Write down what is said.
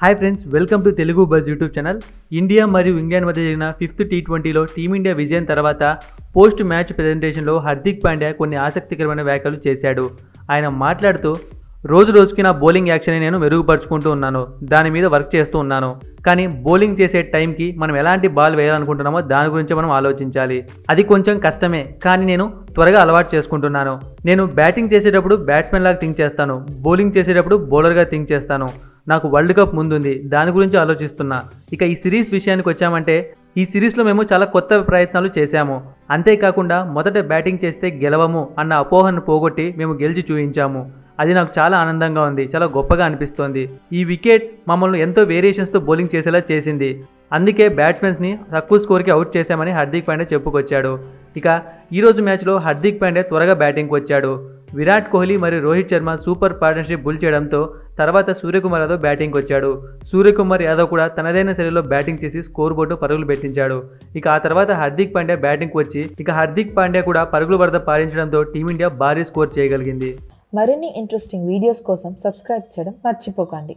hi friends welcome to Telugu buzz YouTube channel India మరియు England మధ్య జరిగిన ఫిఫ్త్ టీ ట్వంటీలో టీమిండియా విజయం తర్వాత పోస్ట్ మ్యాచ్ ప్రజెంటేషన్లో హార్దిక్ పాండ్యా కొన్ని ఆసక్తికరమైన వ్యాఖ్యలు చేశాడు ఆయన మాట్లాడుతూ రోజు రోజుకి నా బౌలింగ్ యాక్షన్ని నేను మెరుగుపరుచుకుంటూ ఉన్నాను దాని మీద వర్క్ చేస్తూ ఉన్నాను కానీ బౌలింగ్ చేసే టైంకి మనం ఎలాంటి బాల్ వేయాలనుకుంటున్నామో దాని గురించి మనం ఆలోచించాలి అది కొంచెం కష్టమే కానీ నేను త్వరగా అలవాటు చేసుకుంటున్నాను నేను బ్యాటింగ్ చేసేటప్పుడు బ్యాట్స్మెన్ లాగా థింక్ చేస్తాను బౌలింగ్ చేసేటప్పుడు బౌలర్గా థింక్ చేస్తాను నాకు వరల్డ్ కప్ ముందుంది దాని గురించి ఆలోచిస్తున్నా ఇక ఈ సిరీస్ విషయానికి వచ్చామంటే ఈ సిరీస్లో మేము చాలా కొత్త ప్రయత్నాలు చేశాము అంతేకాకుండా మొదట బ్యాటింగ్ చేస్తే గెలవము అన్న అపోహను పోగొట్టి మేము గెలిచి చూపించాము అది నాకు చాలా ఆనందంగా ఉంది చాలా గొప్పగా అనిపిస్తోంది ఈ వికెట్ మమ్మల్ని ఎంతో వేరియేషన్స్తో బౌలింగ్ చేసేలా చేసింది అందుకే బ్యాట్స్మెన్స్ని తక్కువ స్కోర్కి అవుట్ చేశామని హార్దిక్ పాండే చెప్పుకొచ్చాడు ఇక ఈరోజు మ్యాచ్లో హార్దిక్ పాండే త్వరగా బ్యాటింగ్కి వచ్చాడు విరాట్ కోహ్లీ మరియు Rohit Sharma super partnership build చేయడంతో తర్వాత సూర్యకుమార్ యాదవ్ బ్యాటింగ్కి వచ్చాడు సూర్యకుమార్ యాదవ్ కూడా తనదైన శైలిలో బ్యాటింగ్ చేసి స్కోర్ బోర్డు పరుగులు పెట్టించాడు ఇక ఆ తర్వాత హార్దిక్ పాండ్యా బ్యాటింగ్కి వచ్చి ఇక హార్దిక్ పాండ్యా కూడా పరుగులు వరద పాలించడంతో టీమిండియా భారీ స్కోర్ చేయగలిగింది మరిన్ని ఇంట్రెస్టింగ్ వీడియోస్ కోసం సబ్స్క్రైబ్ చేయడం మర్చిపోకండి